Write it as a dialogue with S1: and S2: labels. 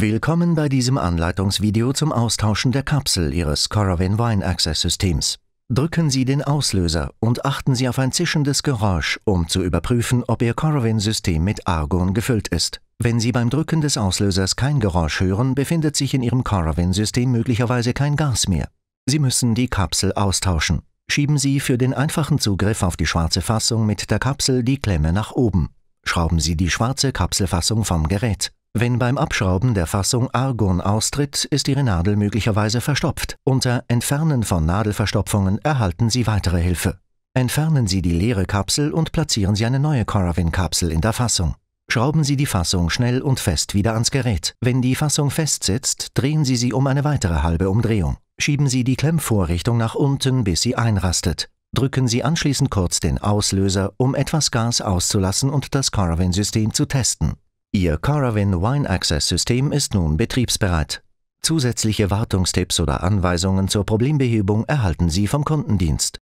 S1: Willkommen bei diesem Anleitungsvideo zum Austauschen der Kapsel Ihres Coravin Wine Access Systems. Drücken Sie den Auslöser und achten Sie auf ein zischendes Geräusch, um zu überprüfen, ob Ihr Coravin-System mit Argon gefüllt ist. Wenn Sie beim Drücken des Auslösers kein Geräusch hören, befindet sich in Ihrem Coravin-System möglicherweise kein Gas mehr. Sie müssen die Kapsel austauschen. Schieben Sie für den einfachen Zugriff auf die schwarze Fassung mit der Kapsel die Klemme nach oben. Schrauben Sie die schwarze Kapselfassung vom Gerät. Wenn beim Abschrauben der Fassung Argon austritt, ist Ihre Nadel möglicherweise verstopft. Unter Entfernen von Nadelverstopfungen erhalten Sie weitere Hilfe. Entfernen Sie die leere Kapsel und platzieren Sie eine neue Coravin-Kapsel in der Fassung. Schrauben Sie die Fassung schnell und fest wieder ans Gerät. Wenn die Fassung festsitzt, drehen Sie sie um eine weitere halbe Umdrehung. Schieben Sie die Klemmvorrichtung nach unten, bis sie einrastet. Drücken Sie anschließend kurz den Auslöser, um etwas Gas auszulassen und das Caravin-System zu testen. Ihr Coravin Wine Access System ist nun betriebsbereit. Zusätzliche Wartungstipps oder Anweisungen zur Problembehebung erhalten Sie vom Kundendienst.